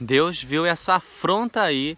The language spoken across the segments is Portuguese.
Deus viu essa afronta aí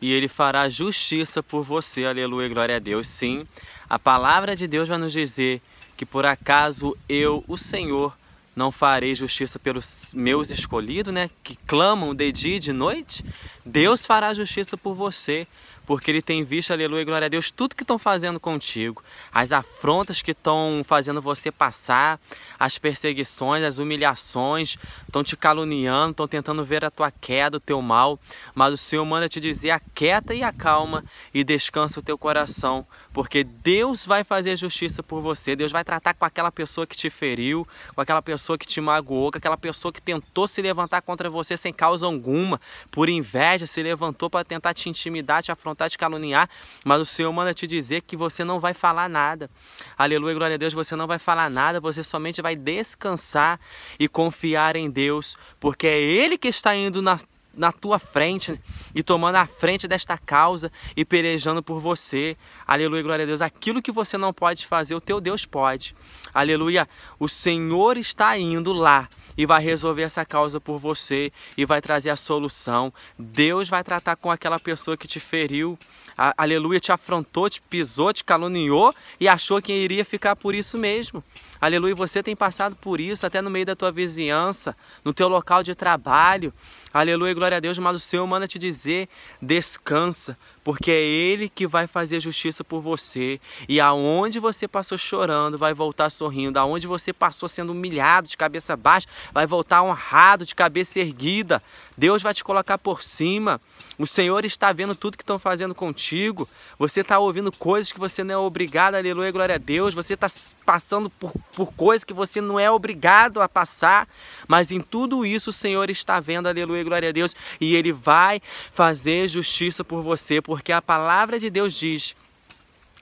e ele fará justiça por você. Aleluia, glória a Deus. Sim, a palavra de Deus vai nos dizer que por acaso eu, o Senhor, não farei justiça pelos meus escolhidos, né, que clamam de dia e de noite? Deus fará justiça por você, porque ele tem visto, aleluia, glória a Deus, tudo que estão fazendo contigo, as afrontas que estão fazendo você passar, as perseguições, as humilhações, estão te caluniando, estão tentando ver a tua queda, o teu mal, mas o Senhor manda te dizer: aquieta e acalma e descansa o teu coração, porque Deus vai fazer justiça por você, Deus vai tratar com aquela pessoa que te feriu, com aquela pessoa que te magoou, com aquela pessoa que tentou se levantar contra você sem causa alguma, por inveja, se levantou para tentar te intimidar, te afrontar tentar te caluniar, mas o Senhor manda te dizer que você não vai falar nada. Aleluia, glória a Deus, você não vai falar nada, você somente vai descansar e confiar em Deus, porque é Ele que está indo na na tua frente e tomando a frente desta causa e pelejando por você. Aleluia, glória a Deus. Aquilo que você não pode fazer, o teu Deus pode. Aleluia. O Senhor está indo lá e vai resolver essa causa por você e vai trazer a solução. Deus vai tratar com aquela pessoa que te feriu. Aleluia, te afrontou, te pisou, te caluniou e achou que iria ficar por isso mesmo. Aleluia, você tem passado por isso até no meio da tua vizinhança, no teu local de trabalho. Aleluia, glória glória a Deus, mas o Senhor manda te dizer: descansa, porque é Ele que vai fazer justiça por você. E aonde você passou chorando, vai voltar sorrindo. Aonde você passou sendo humilhado de cabeça baixa, vai voltar honrado de cabeça erguida. Deus vai te colocar por cima. O Senhor está vendo tudo que estão fazendo contigo. Você está ouvindo coisas que você não é obrigado, aleluia, glória a Deus. Você está passando por, por coisas que você não é obrigado a passar. Mas em tudo isso o Senhor está vendo, aleluia, glória a Deus. E Ele vai fazer justiça por você, porque a palavra de Deus diz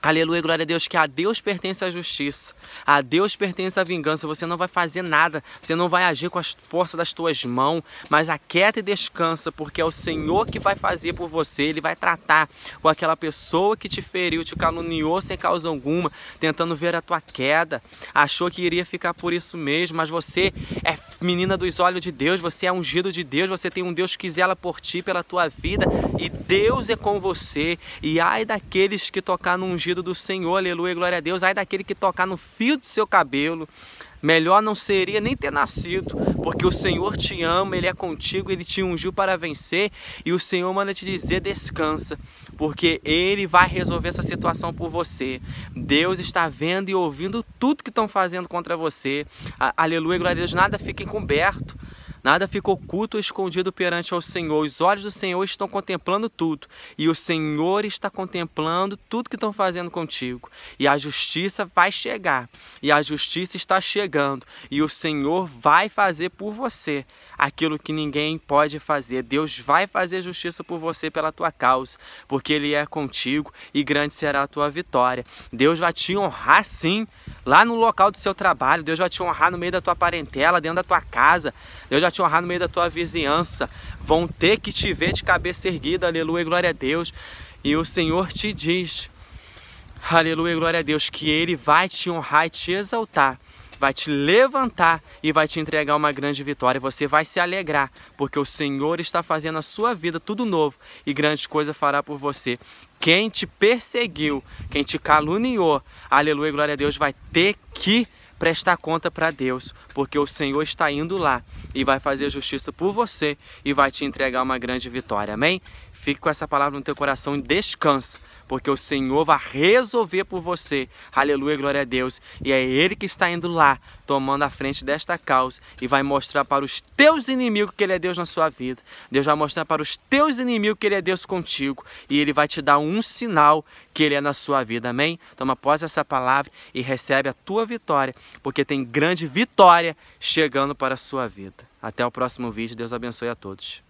Aleluia, glória a Deus, que a Deus pertence a justiça, a Deus pertence a vingança. Você não vai fazer nada, você não vai agir com a força das tuas mãos, mas aquieta e descansa, porque é o Senhor que vai fazer por você. Ele vai tratar com aquela pessoa que te feriu, te caluniou sem causa alguma, tentando ver a tua queda, achou que iria ficar por isso mesmo, mas você é menina dos olhos de Deus, você é ungido de Deus, você tem um Deus que zela por ti, pela tua vida, e Deus é com você. E ai daqueles que tocar num ungido do Senhor, aleluia, glória a Deus. Ai daquele que tocar no fio do seu cabelo, melhor não seria nem ter nascido, porque o Senhor te ama, Ele é contigo, Ele te ungiu para vencer e o Senhor manda te dizer descansa, porque Ele vai resolver essa situação por você. Deus está vendo e ouvindo tudo que estão fazendo contra você. Aleluia, glória a Deus, nada fica encoberto. Nada ficou oculto ou escondido perante ao Senhor. Os olhos do Senhor estão contemplando tudo. E o Senhor está contemplando tudo que estão fazendo contigo. E a justiça vai chegar. E a justiça está chegando. E o Senhor vai fazer por você aquilo que ninguém pode fazer. Deus vai fazer justiça por você pela tua causa. Porque Ele é contigo e grande será a tua vitória. Deus vai te honrar sim lá no local do seu trabalho. Deus vai te honrar no meio da tua parentela, dentro da tua casa. Deus vai te honrar no meio da tua vizinhança. Vão ter que te ver de cabeça erguida, aleluia, glória a Deus. E o Senhor te diz, aleluia, glória a Deus, que Ele vai te honrar e te exaltar vai te levantar e vai te entregar uma grande vitória. Você vai se alegrar, porque o Senhor está fazendo a sua vida tudo novo e grande coisa fará por você. Quem te perseguiu, quem te caluniou, aleluia, glória a Deus, vai ter que prestar conta para Deus, porque o Senhor está indo lá e vai fazer justiça por você e vai te entregar uma grande vitória. Amém? Fique com essa palavra no teu coração e descansa porque o Senhor vai resolver por você. Aleluia, glória a Deus. E é Ele que está indo lá, tomando a frente desta causa e vai mostrar para os teus inimigos que Ele é Deus na sua vida. Deus vai mostrar para os teus inimigos que Ele é Deus contigo e Ele vai te dar um sinal que Ele é na sua vida. Amém? Toma posse essa palavra e recebe a tua vitória, porque tem grande vitória chegando para a sua vida. Até o próximo vídeo. Deus abençoe a todos.